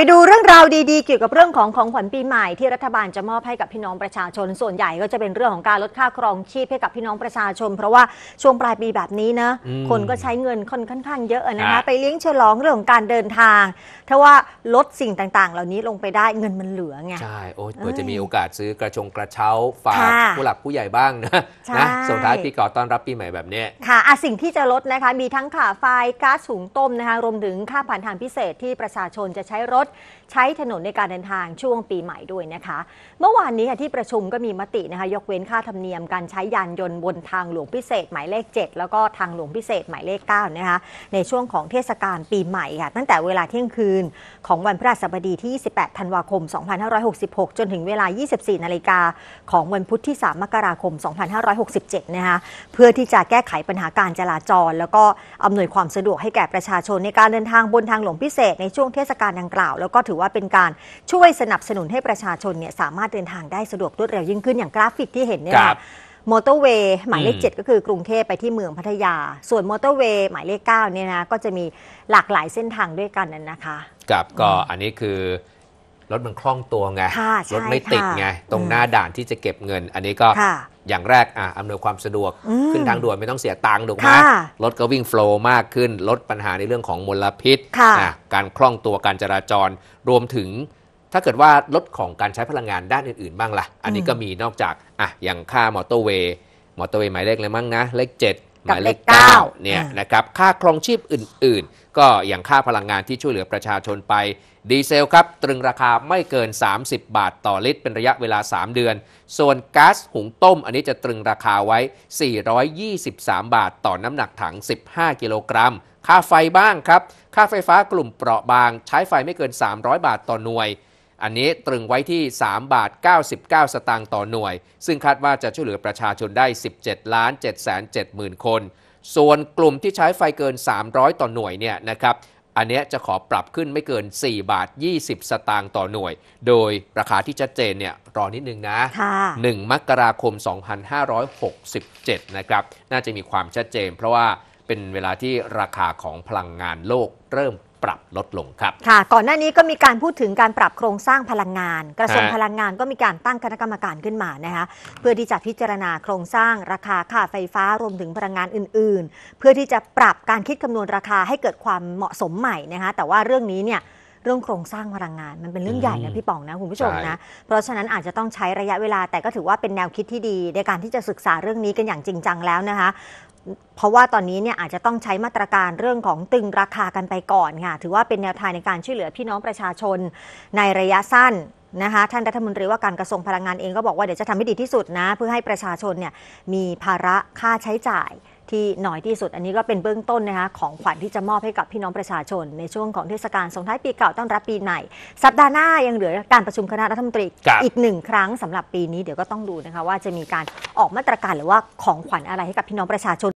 ไปดูเรื่องราวดีๆเกี่ยวกับเรื่องของของขวัญปีใหม่ที่รัฐบาลจะมอบให้กับพี่น้องประชาชน ส่วนใหญ่ก็จะเป็นเรื่องของการลดค่าครองชีพให้กับพี่น้องประชาชน เพราะว่าช่วงปลายปีแบบนี้นะคนก็ใช้เงินค่อนข้างเยอะนะคะไปเลี้ยงฉลองเรื่องของการเดินทางถ้าว่าลดสิ่งต่างๆ เหล่านี้ลงไปได้เงินมันเหลือไงใช่โอ้เผื่อจะมีโอกาสซื้อกระชงกระเช้าฝากผู้หลักผู้ใหญ่บ้างนะนะส่งท้ายปีก่อนต้อนรับปีใหม่แบบนี้ค่ะสิ่งที่จะลดนะคะมีทั้งค่าไฟก๊าซสูงต้มนะคะรวมถึงค่าผ่านทางพิเศษที่ประชาชนจะใช้รถใช้ถนนในการเดินทางช่วงปีใหม่ด้วยนะคะ เมื่อวานนี้ค่ะที่ประชุมก็มีมตินะคะ ยกเว้นค่าธรรมเนียมการใช้ยานยนต์ บนทางหลวงพิเศษหมายเลข 7 แล้วก็ทางหลวงพิเศษหมายเลข9นะคะในช่วงของเทศกาลปีใหม่ค่ะ ตั้งแต่เวลาเที่ยงคืนของวันพฤหัสบดีที่ 28ธันวาคม 2566 จนถึงเวลา 24 นาฬิกาของวันพุธที่ 3 มกราคม 2567 นะคะเพื่อที่จะแก้ไขปัญหาการจราจร แล้วก็อำนวยความสะดวกให้แก่ประชาชนในการเดินทางบนทางหลวงพิเศษ ในช่วงเทศกาลดังกล่าวาวแล้วก็ถือว่าเป็นการช่วยสนับสนุนให้ประชาชนเนี่ยสามารถเดินทางได้สะดวกรวดเร็วยิ่งขึ้นอย่างกราฟิกที่เห็นเนี่ยนะมอเตอร์เวย์หมายเลขเจ็ก็คือกรุงเทพไปที่เมืองพัทยา ส่วนมอเตอร์เวย์หมายเลข9เนี่ยนะก็จะมีหลากหลายเส้นทางด้วยกันนั่นนะคะกับ ก็อันนี้คือรถมันคล่องตัวไง รถไม่ติดไง ตรงหน้าด่านที่จะเก็บเงินอันนี้ก็อย่างแรก อ่ะอำนวยความสะดวก ขึ้นทางด่วนไม่ต้องเสียตังค์ถูกไหมรถก็วิ่งโฟล์มากขึ้น ลดปัญหาในเรื่องของมลพิษ การคล่องตัวการจราจร รวมถึง ถ้าเกิดว่าลดของการใช้พลังงานด้านอื่นๆบ้างละ่ะ อันนี้ก็มีนอกจาก อ่ะอย่างค่ามอเตอร์เวย์ มอเตอร์เวย์หมายเลขอะไรบ้างนะ เลข7หมายเลขาเนี่ยนะครับ ค่าครองชีพอื่นๆ ก็อย่างค่าพลังงานที่ช่วยเหลือประชาชนไปดีเซลครับ ตรึงราคาไม่เกิน 30 บาทต่อลิตร เป็นระยะเวลา 3 เดือน ส่วนก๊าซหุงต้มอันนี้จะตรึงราคาไว้ 423 บาทต่อน้ำหนักถัง 15 กิโลกรัม ค่าไฟบ้างครับ ค่าไฟฟ้ากลุ่มเปราะบาง ใช้ไฟไม่เกิน 300 บาทต่อหน่วยอันนี้ตรึงไว้ที่ 3 บาท 99 สตางค์ต่อหน่วย ซึ่งคาดว่าจะช่วยเหลือประชาชนได้ 17 ล้าน7 7 0 0 0 คน ส่วนกลุ่มที่ใช้ไฟเกิน 300 ต่อหน่วยเนี่ยนะครับอันนี้จะขอปรับขึ้นไม่เกิน 4 บาท 20 สตางค์ต่อหน่วย โดยราคาที่ชัดเจนเนี่ยรอนิดนึงนะ1มกราคม 2567นะครับน่าจะมีความชัดเจนเพราะว่าเป็นเวลาที่ราคาของพลังงานโลกเริ่มปรับลดลงครับค่ะ ก่อนหน้านี้ก็มีการพูดถึงการปรับโครงสร้างพลังงาน กระทรวงพลังงาน ก็มีการตั้งคณะกรรมการขึ้นมานะคะเพื่อที่จะพิจารณาโครงสร้างราคาค่าไฟฟ้า รวมถึงพลังงานอื่นๆ เพื่อที่จะปรับการคิดคำนวณราคาให้เกิดความเหมาะสมใหม่นะคะแต่ว่าเรื่องนี้เนี่ยเรื่องโครงสร้างพลังงานมันเป็นเรื่องใหญ่นะพี่ป๋องนะคุณผู้ชมนะเพราะฉะนั้นอาจจะต้องใช้ระยะเวลาแต่ก็ถือว่าเป็นแนวคิดที่ดีในการที่จะศึกษาเรื่องนี้กันอย่างจริงจังแล้วนะคะเพราะว่าตอนนี้เนี่ยอาจจะต้องใช้มาตรการเรื่องของตึงราคากันไปก่อนค่ะถือว่าเป็นแนวทางในการช่วยเหลือพี่น้องประชาชนในระยะสั้นนะคะท่านรัฐมนตรีว่าการกระทรวงพลังงานเองก็บอกว่าเดี๋ยวจะทำให้ดีที่สุดนะ เพื่อให้ประชาชนเนี่ยมีภาระค่าใช้จ่ายที่น้อยที่สุดอันนี้ก็เป็นเบื้องต้นนะคะของขวัญที่จะมอบให้กับพี่น้องประชาชนในช่วงของเทศกาลส่งท้ายปีเก่าต้อนรับปีใหม่สัปดาห์หน้ายังเหลือการประชุมคณะรัฐมนตรีอีกหนึ่งครั้งสำหรับปีนี้เดี๋ยวก็ต้องดูนะคะว่าจะมีการออกมาตรการหรือว่าของขวัญอะไรให้กับพี่น้องประชาชน